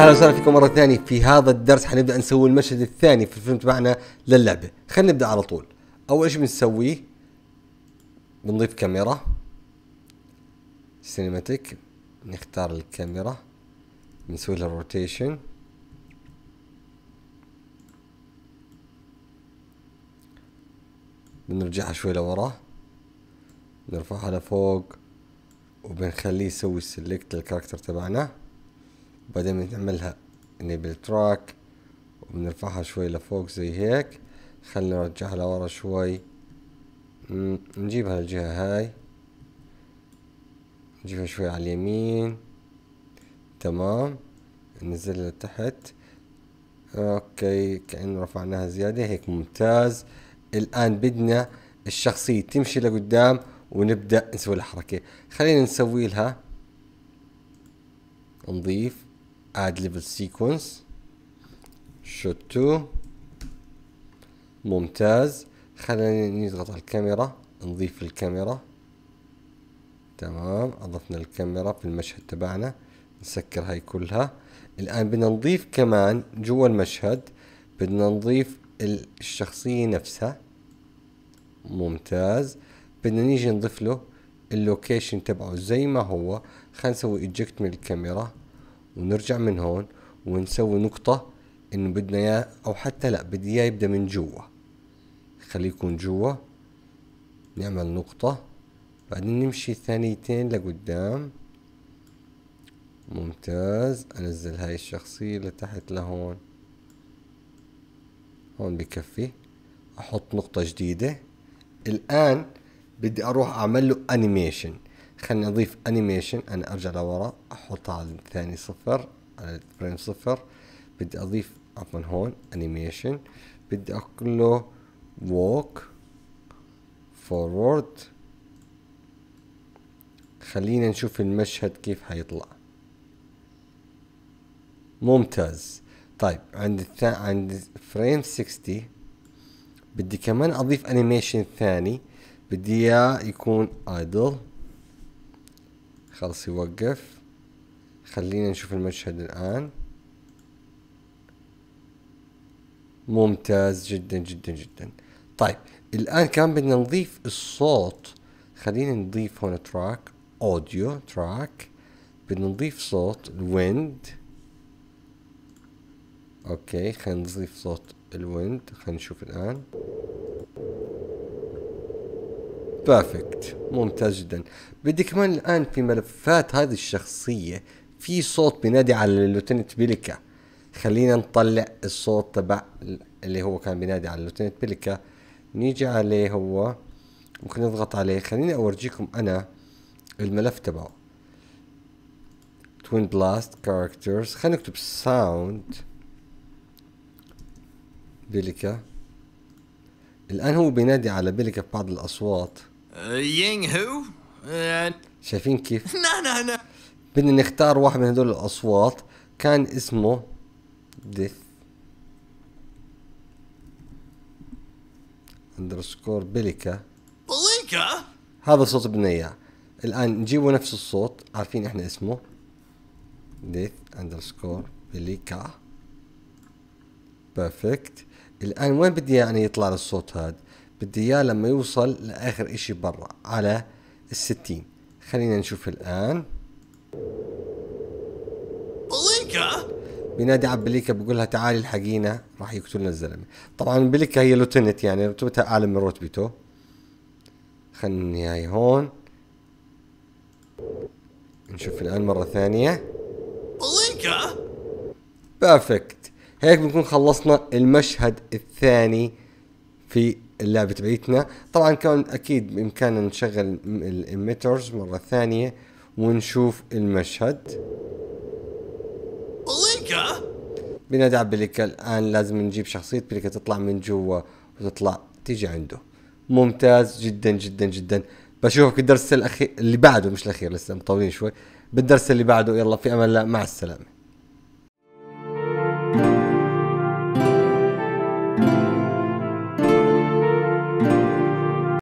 اهلا وسهلا فيكم مره ثانيه في هذا الدرس حنبدا نسوي المشهد الثاني في الفيلم تبعنا للعبه خلينا نبدا على طول اول شيء بنسويه بنضيف كاميرا سينماتيك نختار الكاميرا بنسوي لها روتيشن بنرجعها شوي لورا نرفعها لفوق وبنخليه يسوي سيلكت للكاركتر تبعنا وبعدين بنعملها انيبل تراك وبنرفعها شوي لفوق زي هيك خلينا نرجعها لورا شوي نجيبها الجهة هاي نجيبها شوي على اليمين تمام ننزلها لتحت اوكي كأنه رفعناها زيادة هيك ممتاز الان بدنا الشخصية تمشي لقدام ونبدأ نسوي الحركة خلينا نسوي لها نضيف add level sequence شوت 2 ممتاز خلينا نضغط على الكاميرا نضيف الكاميرا تمام اضفنا الكاميرا في المشهد تبعنا نسكر هاي كلها الان بدنا نضيف كمان جوا المشهد بدنا نضيف الشخصية نفسها ممتاز بدنا نيجي نضيف له اللوكيشن تبعه زي ما هو خلينا نسوي ايجكت من الكاميرا ونرجع من هون ونسوي نقطة انه بدنا اياه او حتى لا بدي اياه يبدا من جوا خليه يكون جوا نعمل نقطة بعدين نمشي ثانيتين لقدام ممتاز انزل هاي الشخصية لتحت لهون هون بكفي احط نقطة جديدة الان بدي اروح اعمل له انيميشن خلينا نضيف انيميشن انا ارجع لورا احطها على الثاني صفر على الفريم صفر بدي اضيف عفوا هون انيميشن بدي اقول له ووك فورورد خلينا نشوف المشهد كيف حيطلع ممتاز طيب عند عند فريم 60 بدي كمان اضيف انيميشن ثاني بدي اياه يكون ايدل خلص يوقف خلينا نشوف المشهد الآن ممتاز جدا جدا جدا طيب الآن كان بدنا نضيف الصوت خلينا نضيف هنا تراك اوديو تراك بدنا نضيف صوت الويند اوكي خلينا نضيف صوت الويند خلينا نشوف الآن بيرفكت ممتاز جدا بدي كمان الان في ملفات هذه الشخصيه في صوت بينادي على اللوتنت بيليكا خلينا نطلع الصوت تبع اللي هو كان بينادي على اللوتنت بيليكا نيجي عليه هو ممكن نضغط عليه خليني اورجيكم انا الملف تبعه توين بلاست كاركترز خلينا نكتب ساوند بيليكا الان هو بينادي على بيليكا ببعض الاصوات يينغ هو آه، شايفين كيف؟ لا لا لا بدنا نختار واحد من هدول الأصوات كان اسمه ديث اندرسكور بليكا بليكا هذا الصوت بدنا اياه الان نجيبه نفس الصوت عارفين احنا اسمه ديث اندرسكور بليكا بيرفكت الان وين بدي يعني يطلع الصوت هذا بدي اياه لما يوصل لاخر اشي برا على الستين خلينا نشوف الان بليكا بينادي على بليكا بقول لها تعالي الحقينا راح يقتلنا الزلمه طبعا بليكا هي لوتنت يعني رتبتها اعلى من رتبته خلني هاي هون نشوف الان مره ثانيه بليكا بيرفكت هيك بنكون خلصنا المشهد الثاني في اللعبه تبعيتنا طبعا كان اكيد بامكاننا نشغل الاميترز مره ثانيه ونشوف المشهد بليكا بنادع بليكا الان لازم نجيب شخصيه بليكا تطلع من جوا وتطلع تيجي عنده ممتاز جدا جدا جدا بشوفك الدرس الاخير اللي بعده مش الاخير لسه مطولين شوي بالدرس اللي بعده يلا في امان الله مع السلامه